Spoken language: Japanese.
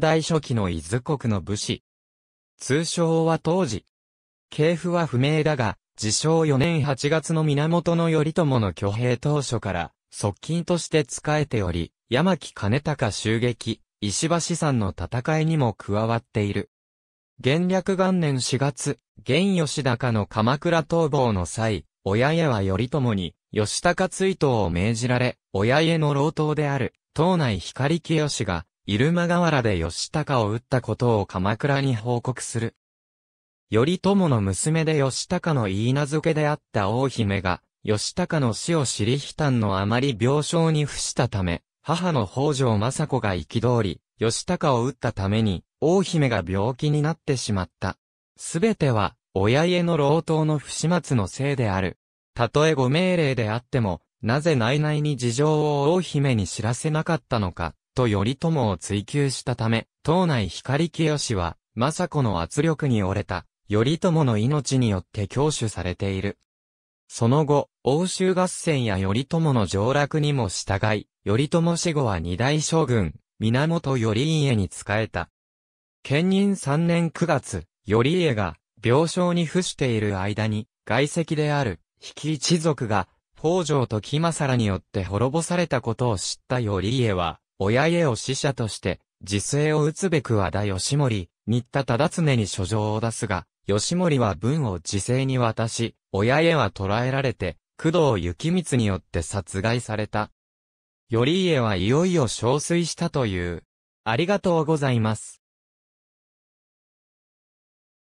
代初期の伊豆国の武士。通称は当時。系譜は不明だが、自称4年8月の源頼朝の挙兵当初から、側近として仕えており、山木兼高襲撃、石橋山の戦いにも加わっている。元略元年4月、元吉高の鎌倉逃亡の際、親家は頼朝に、吉高追討を命じられ、親家の老頭である、島内光清が、入間河原で吉高を撃ったことを鎌倉に報告する。頼朝の娘で吉高の言い名付けであった大姫が、吉高の死を知り悲嘆のあまり病床に伏したため、母の北条政子が憤り、吉高を撃ったために、大姫が病気になってしまった。すべては、親家の老頭の不始末のせいである。たとえご命令であっても、なぜ内々に事情を大姫に知らせなかったのか、と頼朝を追求したため、党内光清は、政子の圧力に折れた、頼朝の命によって教受されている。その後、欧州合戦や頼朝の上落にも従い、頼朝死後は二大将軍、源頼家に仕えた。兼任三年九月、頼家が病床に伏している間に、外籍である、比企一族が、北条と木政らによって滅ぼされたことを知った頼家は、親家を使者として、自制を打つべく和田義盛、新田忠常に書状を出すが、義盛は文を自制に渡し、親家は捕らえられて、工藤幸光によって殺害された。頼家はいよいよ憔悴したという。ありがとうございます。